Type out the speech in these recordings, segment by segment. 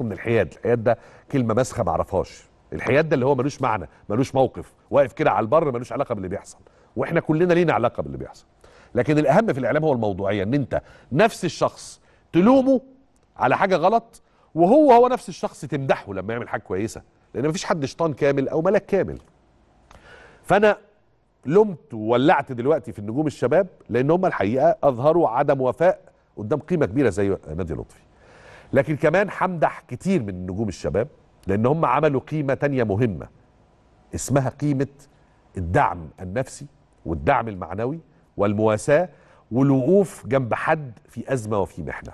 من الحياد الحياد ده كلمه مسخه ما اعرفهاش الحياد ده اللي هو ملوش معنى ملوش موقف واقف كده على البر ملوش علاقه باللي بيحصل واحنا كلنا لينا علاقه باللي بيحصل لكن الاهم في الاعلام هو الموضوعيه ان انت نفس الشخص تلومه على حاجه غلط وهو هو نفس الشخص تمدحه لما يعمل حاجه كويسه لان مفيش حد شيطان كامل او ملاك كامل فانا لمت وولعت دلوقتي في النجوم الشباب لان هم الحقيقه اظهروا عدم وفاء قدام قيمه كبيره زي نادي لطفي لكن كمان همدح كتير من نجوم الشباب لان هم عملوا قيمه تانية مهمه اسمها قيمه الدعم النفسي والدعم المعنوي والمواساه والوقوف جنب حد في ازمه وفي محنه.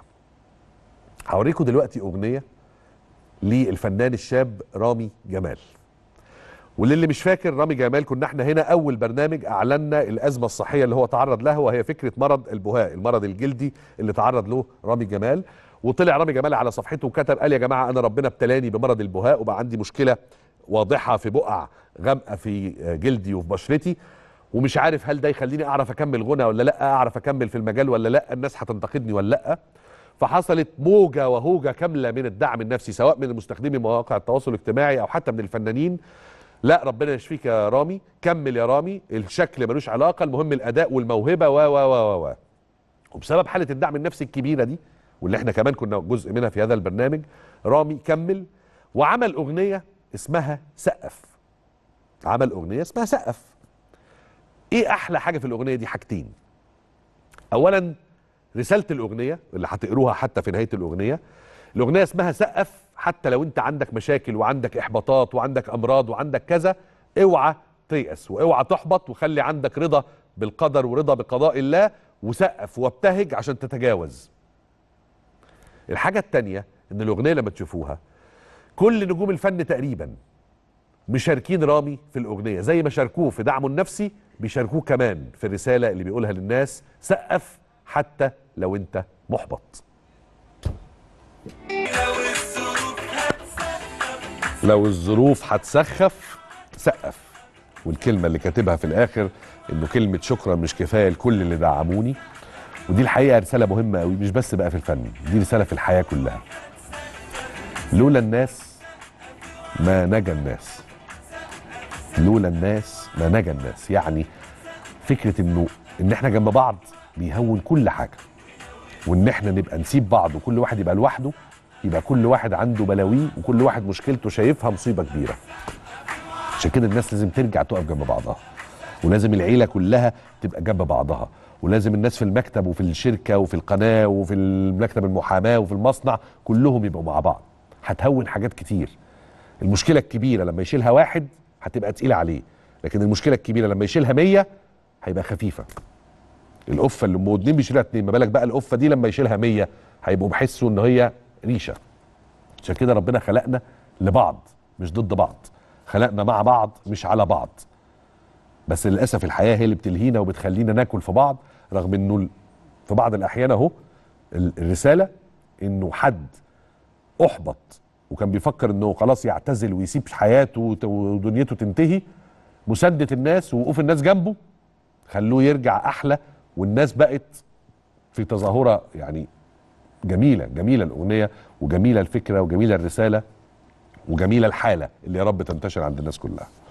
هوريكم دلوقتي اغنيه للفنان الشاب رامي جمال. وللي مش فاكر رامي جمال كنا احنا هنا اول برنامج اعلنا الازمه الصحيه اللي هو تعرض لها وهي فكره مرض البهاء، المرض الجلدي اللي تعرض له رامي جمال وطلع رامي جمال على صفحته وكتب قال يا جماعه انا ربنا ابتلاني بمرض البهاء وبقى عندي مشكله واضحه في بقع غامقه في جلدي وفي بشرتي ومش عارف هل ده يخليني اعرف اكمل غنى ولا لا اعرف اكمل في المجال ولا لا الناس هتنتقدني ولا لا فحصلت موجه وهوجه كامله من الدعم النفسي سواء من مستخدمي مواقع التواصل الاجتماعي او حتى من الفنانين لا ربنا يشفيك يا رامي كمل يا رامي الشكل ملوش علاقه المهم الاداء والموهبه و و و و وبسبب حاله الدعم النفسي الكبيره دي واللي احنا كمان كنا جزء منها في هذا البرنامج رامي كمل وعمل اغنيه اسمها سقف عمل اغنيه اسمها سقف ايه احلى حاجه في الاغنيه دي حاجتين اولا رساله الاغنيه اللي هتقروها حتى في نهايه الاغنيه الاغنيه اسمها سقف حتى لو انت عندك مشاكل وعندك احباطات وعندك امراض وعندك كذا اوعى تيأس واوعى تحبط وخلي عندك رضا بالقدر ورضا بقضاء الله وسقف وابتهج عشان تتجاوز الحاجه التانية ان الاغنيه لما تشوفوها كل نجوم الفن تقريبا مشاركين رامي في الاغنيه زي ما شاركوه في دعمه النفسي بيشاركوه كمان في الرساله اللي بيقولها للناس سقف حتى لو انت محبط لو الظروف هتسخف سقف والكلمه اللي كاتبها في الاخر انه كلمه شكرا مش كفايه لكل اللي دعموني ودي الحقيقه رساله مهمه قوي مش بس بقى في الفن دي رساله في الحياه كلها لولا الناس ما نجا الناس لولا الناس ما نجا الناس يعني فكره انه ان احنا جنب بعض بيهون كل حاجه وان احنا نبقى نسيب بعض وكل واحد يبقى لوحده يبقى كل واحد عنده بلاويه وكل واحد مشكلته شايفها مصيبه كبيره عشان كده الناس لازم ترجع تقف جنب بعضها ولازم العيله كلها تبقى جنب بعضها ولازم الناس في المكتب وفي الشركه وفي القناه وفي مكتب المحاماه وفي المصنع كلهم يبقوا مع بعض هتهون حاجات كتير المشكله الكبيره لما يشيلها واحد هتبقى تقيله عليه لكن المشكله الكبيره لما يشيلها 100 هيبقى خفيفه القفه اللي هم اتنين بيشيلها اتنين ما بالك بقى القفه دي لما يشيلها 100 هيبقوا بيحسوا ان هي ريشه عشان كده ربنا خلقنا لبعض مش ضد بعض خلقنا مع بعض مش على بعض بس للاسف الحياه هي اللي بتلهينا وبتخلينا ناكل في بعض رغم انه في بعض الاحيان اهو الرساله انه حد احبط وكان بيفكر انه خلاص يعتزل ويسيب حياته ودنيته تنتهي مسانده الناس ووقوف الناس جنبه خلوه يرجع احلى والناس بقت في تظاهره يعني جميله جميله الاغنيه وجميله الفكره وجميله الرساله وجميله الحاله اللي يا رب تنتشر عند الناس كلها